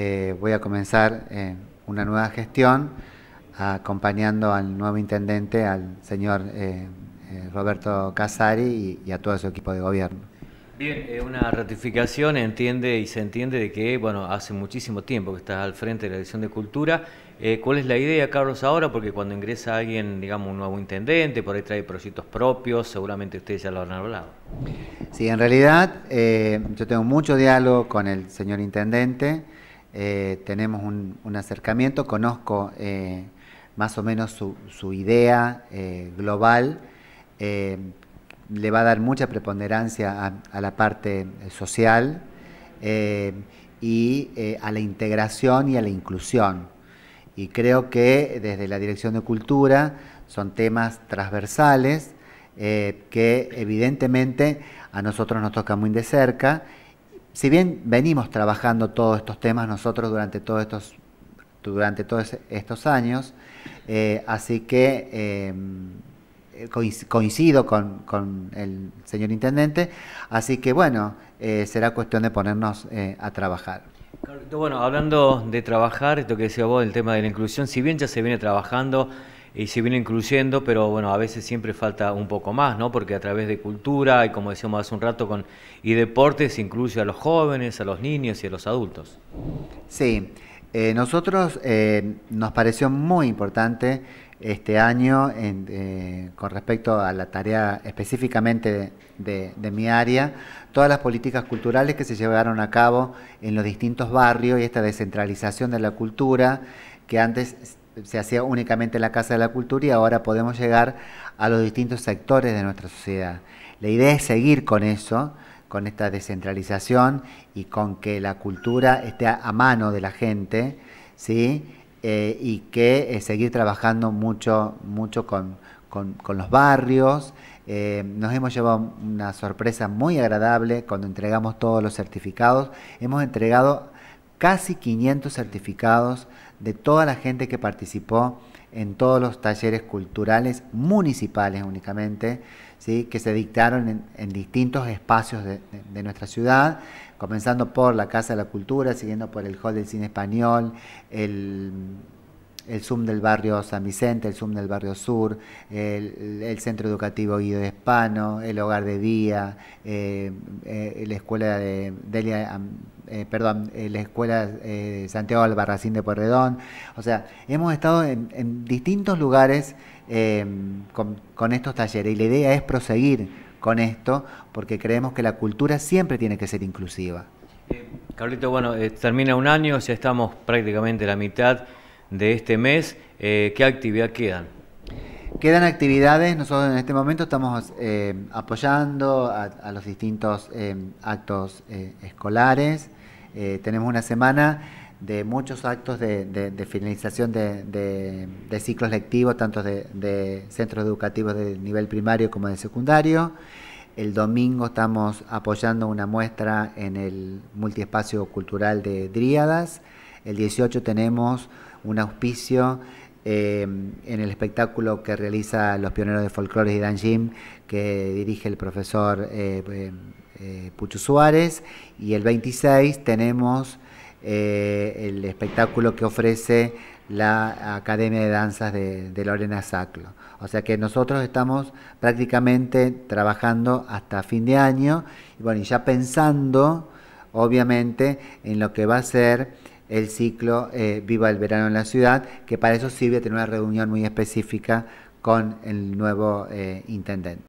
Eh, voy a comenzar eh, una nueva gestión acompañando al nuevo intendente, al señor eh, Roberto Casari y, a todo su equipo de gobierno. Bien, una ratificación entiende y se entiende de que, bueno, hace muchísimo tiempo que estás al frente de la Dirección de Cultura. ¿Cuál es la idea, Carlos, ahora? Porque cuando ingresa alguien, digamos, un nuevo intendente, por ahí trae proyectos propios, seguramente ustedes ya lo han hablado. Sí, en realidad yo tengo mucho diálogo con el señor intendente. Eh, tenemos un, acercamiento, conozco eh, más o menos su, idea eh, global, le va a dar mucha preponderancia a, la parte social y a la integración y a la inclusión. Y creo que desde la Dirección de Cultura son temas transversales que evidentemente a nosotros nos toca muy de cerca si bien venimos trabajando todos estos temas nosotros durante todos estos, durante todos estos años, eh, así que eh, coincido con, el señor intendente, así que bueno, eh, será cuestión de ponernos a trabajar. Bueno, hablando de trabajar, esto que decía vos, el tema de la inclusión, si bien ya se viene trabajando, y se viene incluyendo, pero bueno, a veces siempre falta un poco más, ¿no? Porque a través de cultura y como decíamos hace un rato con y deportes se incluye a los jóvenes, a los niños y a los adultos. Sí, eh, nosotros eh, nos pareció muy importante este año eh, con respecto a la tarea específicamente de, mi área, todas las políticas culturales que se llevaron a cabo en los distintos barrios y esta descentralización de la cultura que antes se hacía únicamente en la Casa de la Cultura y ahora podemos llegar a los distintos sectores de nuestra sociedad. La idea es seguir con eso, con esta descentralización y con que la cultura esté a mano de la gente, ¿sí? Eh, y que eh, seguir trabajando mucho, mucho con, los barrios. Eh, nos hemos llevado una sorpresa muy agradable cuando entregamos todos los certificados. Hemos entregado casi 500 certificados de toda la gente que participó en todos los talleres culturales municipales únicamente, que se dictaron en, distintos espacios de, nuestra ciudad, comenzando por la Casa de la Cultura, siguiendo por el Hall del Cine Español, el, Zoom del barrio San Vicente, el Zoom del barrio Sur, el, Centro Educativo Guido Hispano, el Hogar de Día, eh, eh, la Escuela de Delia... Eh, perdón, eh, la escuela eh, Santiago Albarracín de Porredón. O sea, hemos estado en, distintos lugares em, con, con, estos talleres y la idea es proseguir con esto porque creemos que la cultura siempre tiene que ser inclusiva. Carlito, bueno, termina un año, ya estamos prácticamente la mitad de este mes. ¿Qué actividad quedan? Quedan actividades, nosotros en este momento estamos eh, apoyando a, los distintos eh, actos eh, escolares. tenemos una semana de muchos actos de, finalización de, de, ciclos lectivos, tanto de, centros educativos de nivel primario como de secundario. El domingo estamos apoyando una muestra en el multiespacio cultural de Dríadas. El 18 tenemos un auspicio Em, en el espectáculo que realiza Los Pioneros de Folclores y Dan Jim, que dirige el profesor eh, em, eh, Pucho Suárez. Y el 26 tenemos eh, el espectáculo que ofrece la Academia de Danzas de, de, Lorena Saclo. O sea que nosotros estamos prácticamente trabajando hasta fin de año y bueno, y ya pensando, obviamente, en lo que va a ser el ciclo eh, Viva el Verano en la Ciudad, que para eso sirve tener una reunión muy específica con el nuevo eh, intendente.